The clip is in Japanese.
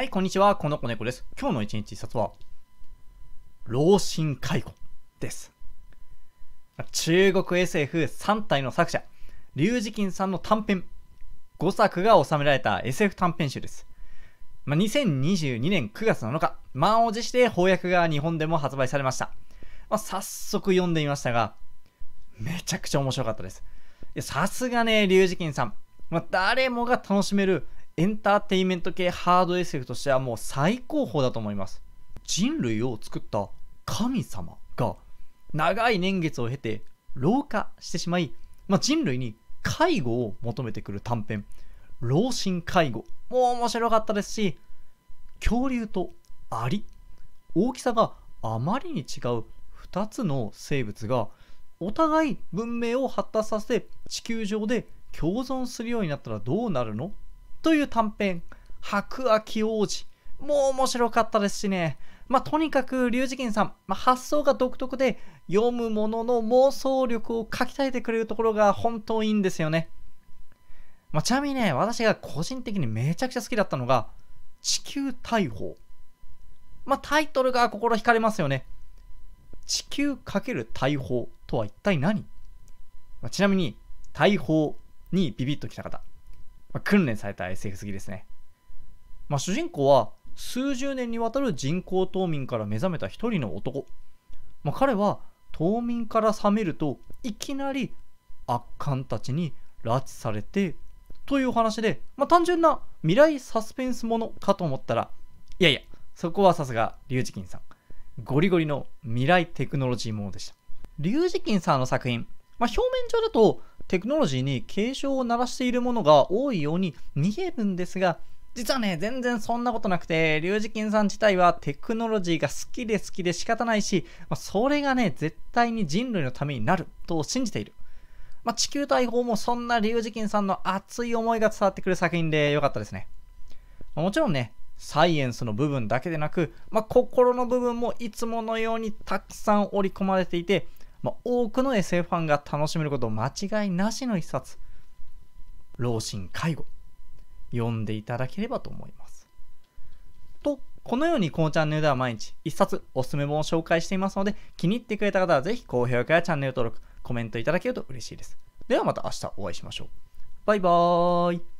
はい、こんにちは。この子猫です。今日の一日一冊は、老身介護です。中国 SF3 体の作者、リュウジキンさんの短編、5作が収められた SF 短編集です。まあ、2022年9月7日、満を持して翻訳が日本でも発売されました。まあ、早速読んでみましたが、めちゃくちゃ面白かったです。さすがね、リュウジキンさん。まあ、誰もが楽しめるエンターテインメント系ハード SF としてはもう最高峰だと思います人類を作った神様が長い年月を経て老化してしまい、まあ、人類に介護を求めてくる短編老神介護も面白かったですし恐竜とアリ大きさがあまりに違う2つの生物がお互い文明を発達させて地球上で共存するようになったらどうなるのという短編、白亜紀王子。もう面白かったですしね。まあ、とにかく、龍二金さん、まあ、発想が独特で、読むものの妄想力をかきたえてくれるところが本当いいんですよね。まあ、ちなみにね、私が個人的にめちゃくちゃ好きだったのが、地球大砲。まあ、タイトルが心惹かれますよね。地球×大砲とは一体何、まあ、ちなみに、大砲にビビッときた方、まあ、訓練された SF 好きですね。まあ、主人公は数十年にわたる人工冬眠から目覚めた一人の男。まあ、彼は冬眠から覚めるといきなり悪漢たちに拉致されてというお話で、まあ、単純な未来サスペンスものかと思ったらいやいやそこはさすがリュウジキンさんゴリゴリの未来テクノロジーものでしたリュウジキンさんの作品、まあ、表面上だとテクノロジーに警鐘を鳴らしているものが多いように見えるんですが、実はね、全然そんなことなくて、リュウジキンさん自体はテクノロジーが好きで好きで仕方ないし、まあ、それがね、絶対に人類のためになると信じている。まあ、地球大砲もそんなリュウジキンさんの熱い思いが伝わってくる作品で良かったですね。まあ、もちろんね、サイエンスの部分だけでなく、ま心の部分もいつものようにたくさん織り込まれていて、まあ、多くの SF ファンが楽しめること間違いなしの一冊老心介護読んでいただければと思いますとこのようにこのチャンネルでは毎日1冊おすすめ本を紹介していますので気に入ってくれた方はぜひ高評価やチャンネル登録コメントいただけると嬉しいですではまた明日お会いしましょうバイバーイ